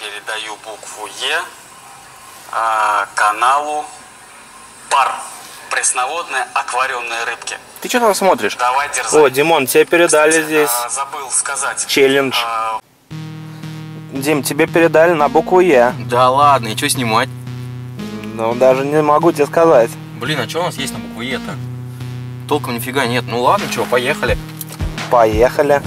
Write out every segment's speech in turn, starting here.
передаю букву Е а, каналу Пар. Пресноводные аквариумные рыбки. Ты что там смотришь? Давай дерзай. О, Димон, тебе передали Кстати, здесь. А, забыл сказать. Челлендж. А... Дим, тебе передали на букву Е. Да ладно, и что снимать? Ну, даже не могу тебе сказать. Блин, а что у нас есть на букву Е-то? Толком нифига нет. Ну ладно, чего, поехали. Поехали.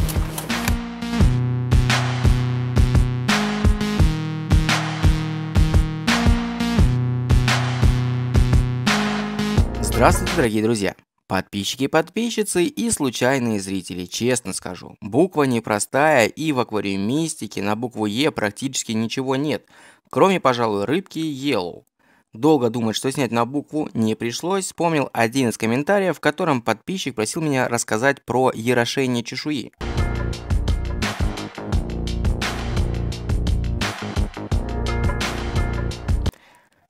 Здравствуйте, дорогие друзья! Подписчики, подписчицы и случайные зрители, честно скажу. Буква непростая и в аквариумистике на букву Е практически ничего нет, кроме, пожалуй, рыбки Yellow. Долго думать, что снять на букву, не пришлось. Вспомнил один из комментариев, в котором подписчик просил меня рассказать про ярошение чешуи.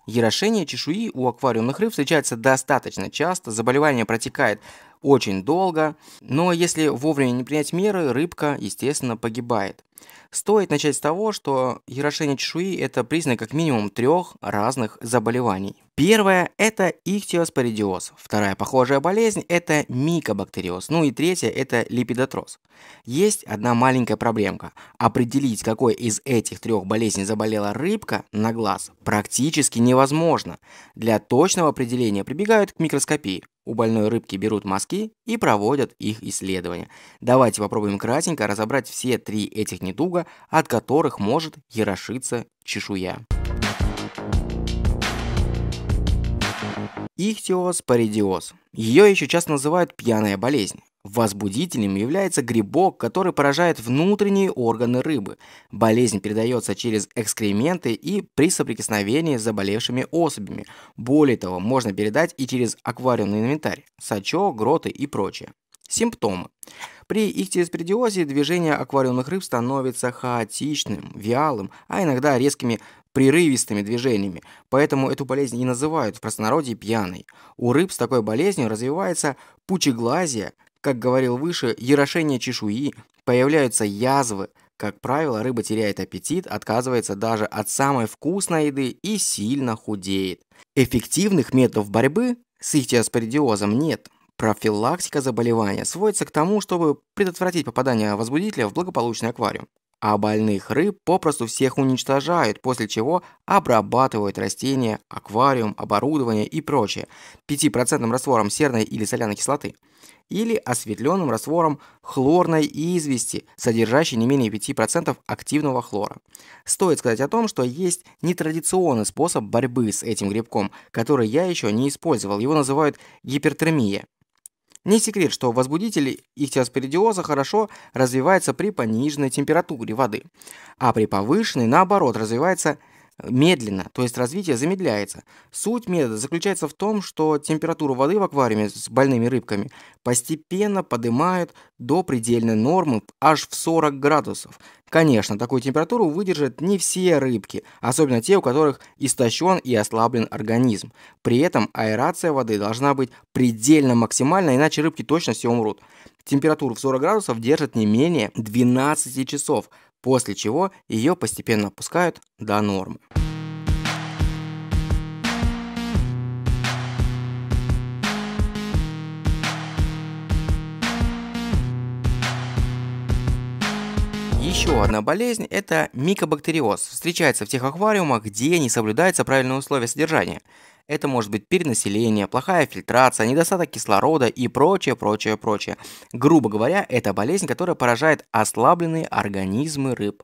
Ярошение чешуи у аквариумных рыб встречается достаточно часто, заболевание протекает очень долго, но если вовремя не принять меры, рыбка, естественно, погибает. Стоит начать с того, что ярошение чешуи – это признак как минимум трех разных заболеваний. Первая – это ихтиоспоридиоз, вторая похожая болезнь – это микобактериоз, ну и третья – это липидотроз. Есть одна маленькая проблемка. Определить, какой из этих трех болезней заболела рыбка на глаз практически невозможно. Для точного определения прибегают к микроскопии. У больной рыбки берут мазки и проводят их исследования. Давайте попробуем кратенько разобрать все три этих недуга, от которых может ерошиться чешуя. Ихтиоз паридиоз. Ее еще часто называют пьяная болезнь. Возбудителем является грибок, который поражает внутренние органы рыбы. Болезнь передается через экскременты и при соприкосновении с заболевшими особями. Более того, можно передать и через аквариумный инвентарь – сачо, гроты и прочее. Симптомы. При ихтиоспиридиозе движение аквариумных рыб становится хаотичным, вялым, а иногда резкими прерывистыми движениями, поэтому эту болезнь и называют в простонародье пьяной. У рыб с такой болезнью развивается пучеглазие, как говорил выше, ярошение чешуи, появляются язвы. Как правило, рыба теряет аппетит, отказывается даже от самой вкусной еды и сильно худеет. Эффективных методов борьбы с ихтиоспоридиозом нет. Профилактика заболевания сводится к тому, чтобы предотвратить попадание возбудителя в благополучный аквариум а больных рыб попросту всех уничтожают, после чего обрабатывают растения, аквариум, оборудование и прочее 5% раствором серной или соляной кислоты или осветленным раствором хлорной извести, содержащей не менее 5% активного хлора. Стоит сказать о том, что есть нетрадиционный способ борьбы с этим грибком, который я еще не использовал. Его называют гипертермия. Не секрет, что возбудитель ихтиосперидиоза хорошо развивается при пониженной температуре воды, а при повышенной, наоборот, развивается медленно, то есть развитие замедляется. Суть метода заключается в том, что температуру воды в аквариуме с больными рыбками постепенно поднимают до предельной нормы аж в 40 градусов. Конечно, такую температуру выдержат не все рыбки, особенно те, у которых истощен и ослаблен организм. При этом аэрация воды должна быть предельно максимальна, иначе рыбки точно все умрут. Температуру в 40 градусов держат не менее 12 часов, после чего ее постепенно опускают до нормы. Еще одна болезнь – это микобактериоз. Встречается в тех аквариумах, где не соблюдается правильные условия содержания. Это может быть перенаселение, плохая фильтрация, недостаток кислорода и прочее, прочее, прочее. Грубо говоря, это болезнь, которая поражает ослабленные организмы рыб.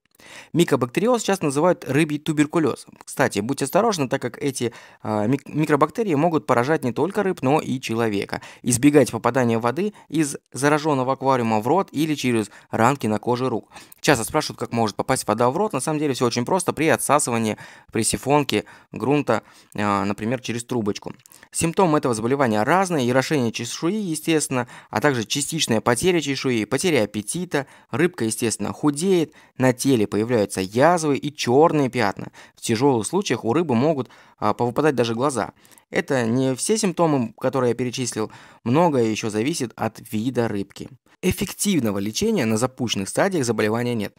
Микобактериоз сейчас называют рыбий туберкулез. Кстати, будьте осторожны, так как эти э, микробактерии могут поражать не только рыб, но и человека. Избегать попадания воды из зараженного аквариума в рот или через ранки на коже рук. Часто спрашивают, как может попасть вода в рот. На самом деле все очень просто при отсасывании, при сифонке грунта, э, например, через трубочку. Симптомы этого заболевания разные. Ярошение чешуи, естественно, а также частичная потеря чешуи, потеря аппетита. Рыбка, естественно, худеет, на теле теле появляются язвы и черные пятна. В тяжелых случаях у рыбы могут а, повыпадать даже глаза. Это не все симптомы, которые я перечислил, многое еще зависит от вида рыбки. Эффективного лечения на запущенных стадиях заболевания нет.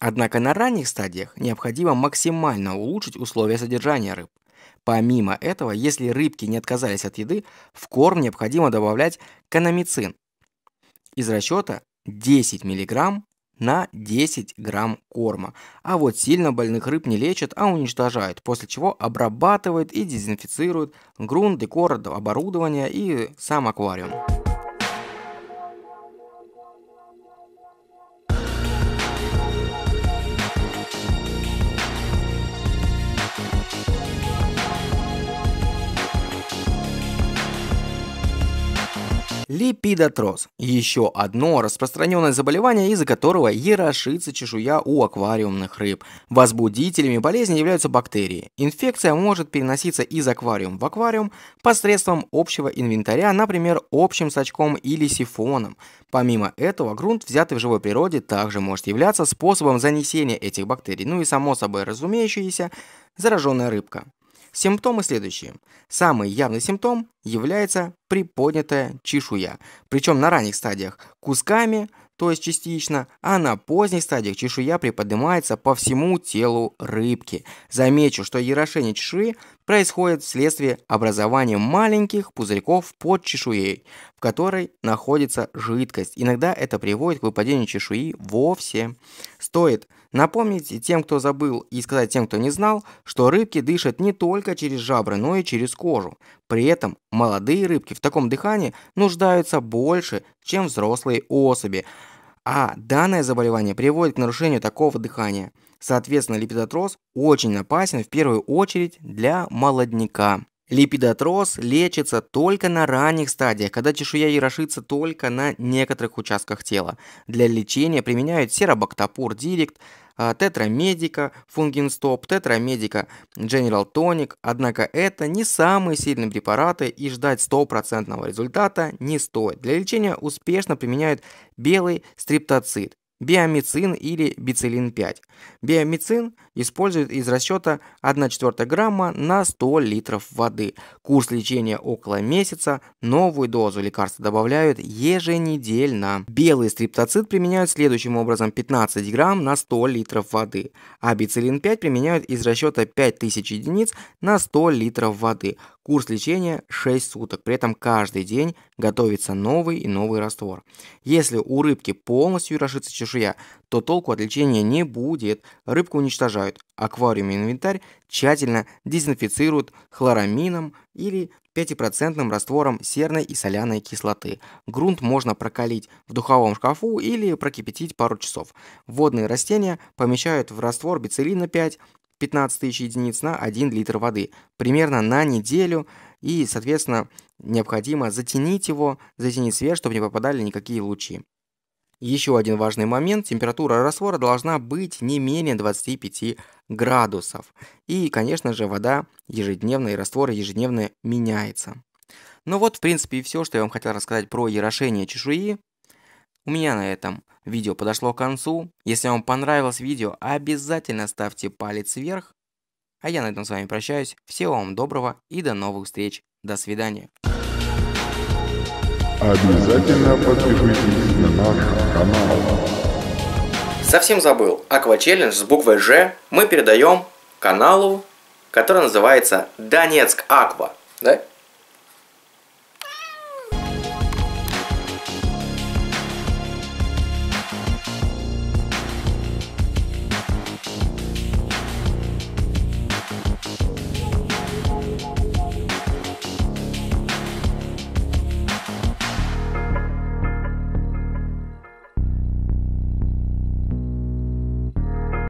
Однако на ранних стадиях необходимо максимально улучшить условия содержания рыб. Помимо этого, если рыбки не отказались от еды, в корм необходимо добавлять канамицин. Из расчета 10 мг на 10 грамм корма. А вот сильно больных рыб не лечат, а уничтожают, после чего обрабатывают и дезинфицируют грунт, декор, оборудование и сам аквариум. Липидотроз – еще одно распространенное заболевание, из-за которого ерошится чешуя у аквариумных рыб. Возбудителями болезни являются бактерии. Инфекция может переноситься из аквариум в аквариум посредством общего инвентаря, например, общим сачком или сифоном. Помимо этого, грунт, взятый в живой природе, также может являться способом занесения этих бактерий, ну и само собой разумеющаяся зараженная рыбка. Симптомы следующие. Самый явный симптом является приподнятая чешуя, причем на ранних стадиях кусками, то есть частично, а на поздних стадиях чешуя приподнимается по всему телу рыбки. Замечу, что ярошение чешуи происходит вследствие образования маленьких пузырьков под чешуей, в которой находится жидкость. Иногда это приводит к выпадению чешуи вовсе. Стоит Напомнить тем, кто забыл, и сказать тем, кто не знал, что рыбки дышат не только через жабры, но и через кожу. При этом молодые рыбки в таком дыхании нуждаются больше, чем взрослые особи. А данное заболевание приводит к нарушению такого дыхания. Соответственно, липидотроз очень опасен в первую очередь для молодняка. Липидотроз лечится только на ранних стадиях, когда чешуя ерошится только на некоторых участках тела. Для лечения применяют серобактопур директ, а, тетрамедика, фунгинстоп, тетрамедика, General Тоник. однако это не самые сильные препараты и ждать стопроцентного результата не стоит. Для лечения успешно применяют белый стриптоцит, биомицин или бицилин-5. Биомицин используют из расчета 1/4 грамма на 100 литров воды. Курс лечения около месяца, новую дозу лекарства добавляют еженедельно. Белый стриптоцит применяют следующим образом 15 грамм на 100 литров воды, а 5 применяют из расчета 5000 единиц на 100 литров воды. Курс лечения 6 суток, при этом каждый день готовится новый и новый раствор. Если у рыбки полностью расшится чешуя, то толку от лечения не будет, рыбку уничтожают вымывают аквариум и инвентарь, тщательно дезинфицируют хлорамином или 5% раствором серной и соляной кислоты. Грунт можно прокалить в духовом шкафу или прокипятить пару часов. Водные растения помещают в раствор бицелина 5, 15 тысяч единиц на 1 литр воды, примерно на неделю, и, соответственно, необходимо затенить его, затенить свет, чтобы не попадали никакие лучи. Еще один важный момент – температура раствора должна быть не менее 25 градусов. И, конечно же, вода ежедневно и раствор ежедневно меняется. Ну вот, в принципе, и все, что я вам хотел рассказать про ярошение чешуи. У меня на этом видео подошло к концу. Если вам понравилось видео, обязательно ставьте палец вверх. А я на этом с вами прощаюсь. Всего вам доброго и до новых встреч. До свидания. Обязательно подпишитесь на наш канал. Совсем забыл. Аква Челлендж с буквой Ж мы передаем каналу, который называется Донецк Аква. Да?